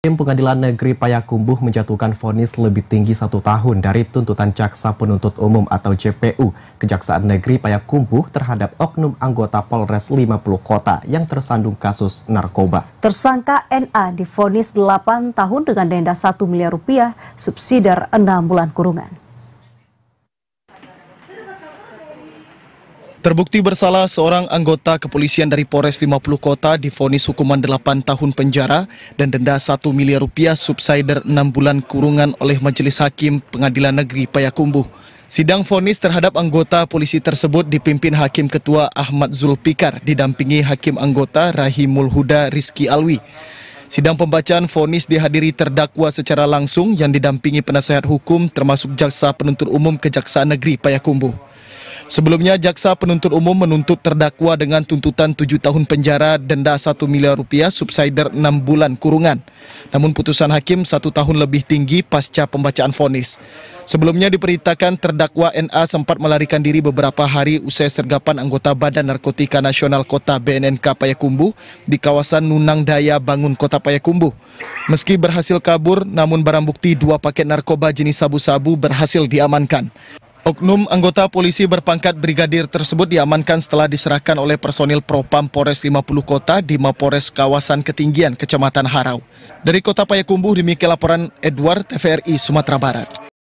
Tim Pengadilan Negeri Payakumbuh menjatuhkan vonis lebih tinggi satu tahun dari tuntutan jaksa penuntut umum atau JPU Kejaksaan Negeri Payakumbuh terhadap oknum anggota Polres 50 Kota yang tersandung kasus narkoba. Tersangka NA divonis 8 tahun dengan denda 1 miliar rupiah, subsidiar 6 bulan kurungan. Terbukti bersalah, seorang anggota kepolisian dari Polres 50 Kota difonis hukuman 8 tahun penjara dan denda 1 miliar rupiah subsider 6 bulan kurungan oleh Majelis Hakim Pengadilan Negeri Payakumbuh. Sidang fonis terhadap anggota polisi tersebut dipimpin Hakim Ketua Ahmad Zulpikar didampingi Hakim Anggota Rahimul Huda Rizki Alwi. Sidang pembacaan fonis dihadiri terdakwa secara langsung yang didampingi penasehat hukum termasuk jaksa penuntut umum Kejaksaan Negeri Payakumbuh. Sebelumnya, jaksa penuntut umum menuntut terdakwa dengan tuntutan 7 tahun penjara, denda 1 miliar rupiah, subsider 6 bulan kurungan. Namun putusan hakim satu tahun lebih tinggi pasca pembacaan vonis. Sebelumnya diperintahkan terdakwa NA sempat melarikan diri beberapa hari usai sergapan anggota Badan Narkotika Nasional Kota BNNK Payakumbu di kawasan Nunang Daya Bangun Kota Payakumbu. Meski berhasil kabur, namun barang bukti dua paket narkoba jenis sabu-sabu berhasil diamankan. Oknum anggota polisi berpangkat brigadir tersebut diamankan setelah diserahkan oleh personil Propam Polres 50 Kota di Mapores kawasan ketinggian Kecamatan Harau. Dari Kota Payakumbuh demikian laporan Edward TVRI Sumatera Barat.